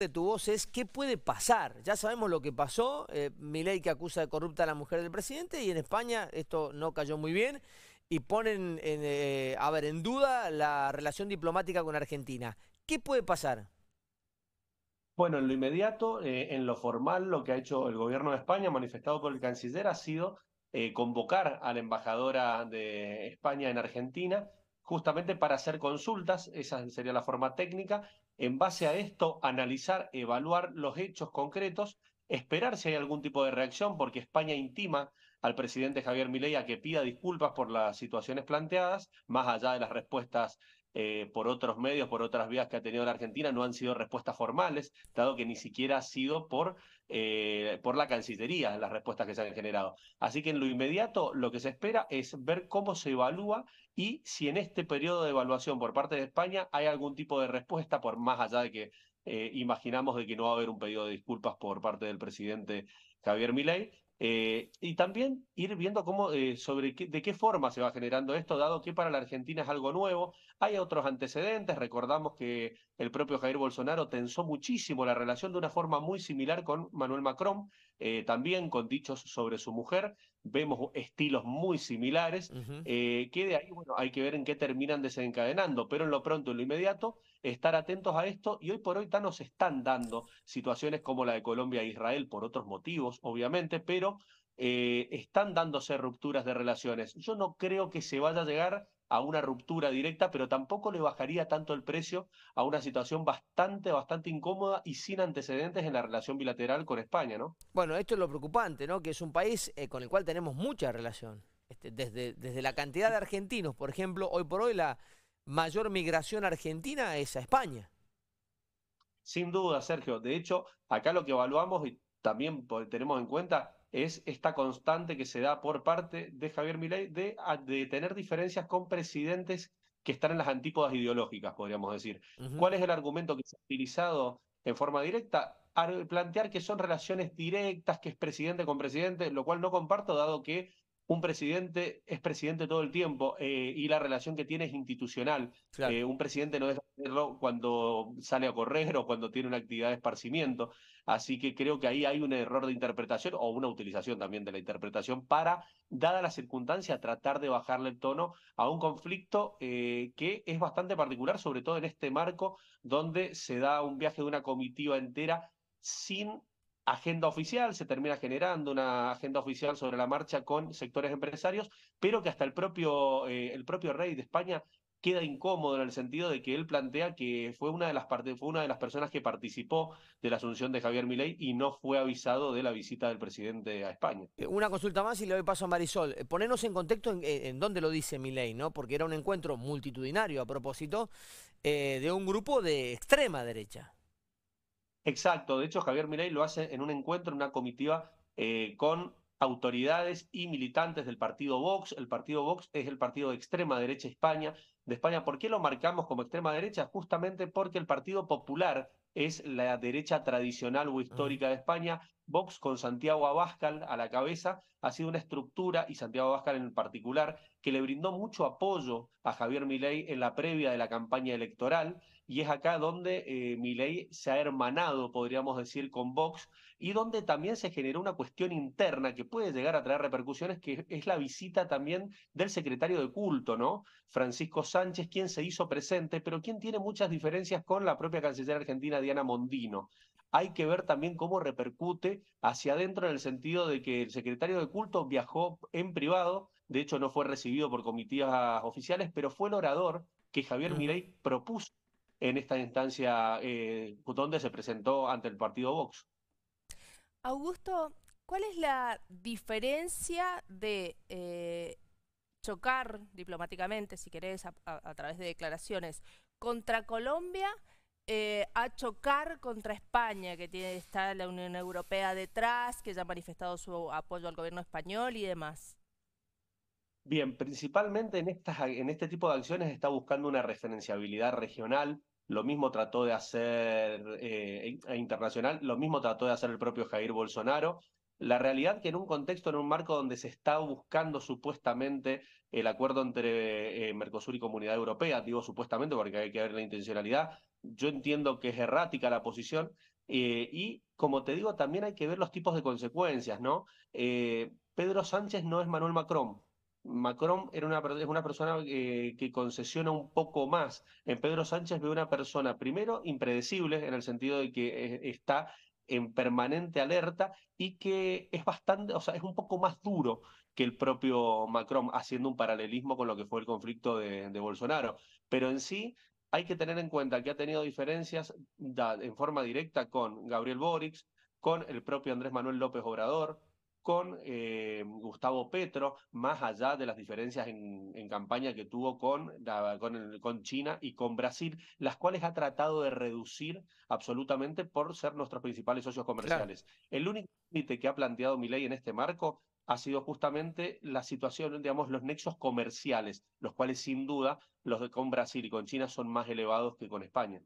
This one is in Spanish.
de tu voz es qué puede pasar. Ya sabemos lo que pasó, eh, Milei que acusa de corrupta a la mujer del presidente y en España esto no cayó muy bien y ponen eh, a ver, en duda la relación diplomática con Argentina. ¿Qué puede pasar? Bueno, en lo inmediato, eh, en lo formal, lo que ha hecho el gobierno de España, manifestado por el canciller, ha sido convocar a la embajadora de España en Argentina justamente para hacer consultas, esa sería la forma técnica, en base a esto analizar, evaluar los hechos concretos, esperar si hay algún tipo de reacción, porque España intima al presidente Javier Milei a que pida disculpas por las situaciones planteadas, más allá de las respuestas eh, por otros medios, por otras vías que ha tenido la Argentina, no han sido respuestas formales, dado que ni siquiera ha sido por, eh, por la Cancillería las respuestas que se han generado. Así que en lo inmediato lo que se espera es ver cómo se evalúa y si en este periodo de evaluación por parte de España hay algún tipo de respuesta, por más allá de que eh, imaginamos de que no va a haber un pedido de disculpas por parte del presidente Javier Milei, eh, y también ir viendo cómo, eh, sobre de qué forma se va generando esto, dado que para la Argentina es algo nuevo. Hay otros antecedentes, recordamos que el propio Jair Bolsonaro tensó muchísimo la relación de una forma muy similar con Manuel Macron, eh, también con dichos sobre su mujer vemos estilos muy similares, eh, que de ahí, bueno, hay que ver en qué terminan desencadenando, pero en lo pronto, en lo inmediato, estar atentos a esto y hoy por hoy ya nos están dando situaciones como la de Colombia e Israel por otros motivos, obviamente, pero eh, están dándose rupturas de relaciones. Yo no creo que se vaya a llegar a una ruptura directa, pero tampoco le bajaría tanto el precio a una situación bastante, bastante incómoda y sin antecedentes en la relación bilateral con España, ¿no? Bueno, esto es lo preocupante, ¿no? Que es un país eh, con el cual tenemos mucha relación. Este, desde, desde la cantidad de argentinos, por ejemplo, hoy por hoy la mayor migración argentina es a España. Sin duda, Sergio. De hecho, acá lo que evaluamos y también tenemos en cuenta es esta constante que se da por parte de Javier Milei ah, de, tener diferencias con presidentes que están en las antípodas ideológicas, podríamos decir. ¿Cuál es el argumento que se ha utilizado en forma directa? plantear que son relaciones directas, que es presidente con presidente, lo cual no comparto, dado que un presidente es presidente todo el tiempo eh, y la relación que tiene es institucional. Eh, un presidente no es hacerlo cuando sale a correr o cuando tiene una actividad de esparcimiento. Así que creo que ahí hay un error de interpretación o una utilización también de la interpretación para, dada la circunstancia, tratar de bajarle el tono a un conflicto eh, que es bastante particular, sobre todo en este marco donde se da un viaje de una comitiva entera sin agenda oficial, se termina generando una agenda oficial sobre la marcha con sectores empresarios, pero que hasta el propio, eh, el propio rey de España queda incómodo en el sentido de que él plantea que fue una de las partes, fue una de las personas que participó de la asunción de Javier Milei y no fue avisado de la visita del presidente a España. Eh, una consulta más y le doy paso a Marisol. Eh, Ponernos en contexto en, dónde lo dice Milei, ¿no? Porque era un encuentro multitudinario a propósito de un grupo de extrema derecha. Exacto, de hecho Javier Milei lo hace en un encuentro, en una comitiva eh, con autoridades y militantes del partido Vox. El partido Vox es el partido de extrema derecha España, de España. ¿Por qué lo marcamos como extrema derecha? Justamente porque el Partido Popular es la derecha tradicional o ah. histórica de España. Vox con Santiago Abascal a la cabeza ha sido una estructura, y Santiago Abascal en particular, que le brindó mucho apoyo a Javier Milei en la previa de la campaña electoral y es acá donde eh, Miley Milei se ha hermanado, podríamos decir, con Vox, y donde también se generó una cuestión interna que puede llegar a traer repercusiones, que es la visita también del secretario de culto, ¿no? Francisco Sánchez, quien se hizo presente, pero quien tiene muchas diferencias con la propia canciller argentina Diana Mondino. Hay que ver también cómo repercute hacia adentro en el sentido de que el secretario de culto viajó en privado, de hecho no fue recibido por comitivas oficiales, pero fue el orador que Javier Milei propuso en esta instancia eh, donde se presentó ante el partido Vox. Augusto, ¿cuál es la diferencia de eh, chocar diplomáticamente, si querés, a, través de declaraciones, contra Colombia eh, a chocar contra España, que tiene, está la Unión Europea detrás, que ya ha manifestado su apoyo al gobierno español y demás? Bien, principalmente en, estas, en este tipo de acciones está buscando una referenciabilidad regional, lo mismo trató de hacer eh, e internacional, lo mismo trató de hacer el propio Jair Bolsonaro. La realidad que en un contexto, en un marco donde se está buscando supuestamente el acuerdo entre eh, Mercosur y Comunidad Europea, digo supuestamente porque hay que ver la intencionalidad, yo entiendo que es errática la posición eh, y, como te digo, también hay que ver los tipos de consecuencias, ¿no? Pedro Sánchez no es Manuel Macron, Macron era una, es una persona eh, que concesiona un poco más. En Pedro Sánchez ve una persona, primero, impredecible, en el sentido de que eh, está en permanente alerta y que es bastante, o sea, es un poco más duro que el propio Macron, haciendo un paralelismo con lo que fue el conflicto de, Bolsonaro. Pero en sí, hay que tener en cuenta que ha tenido diferencias en forma directa con Gabriel Boric, con el propio Andrés Manuel López Obrador, con eh, Gustavo Petro, más allá de las diferencias en, campaña que tuvo con, con, China y con Brasil, las cuales ha tratado de reducir absolutamente por ser nuestros principales socios comerciales. El único límite que ha planteado mi ley en este marco ha sido justamente la situación, digamos, los nexos comerciales, los cuales sin duda los de con Brasil y con China son más elevados que con España.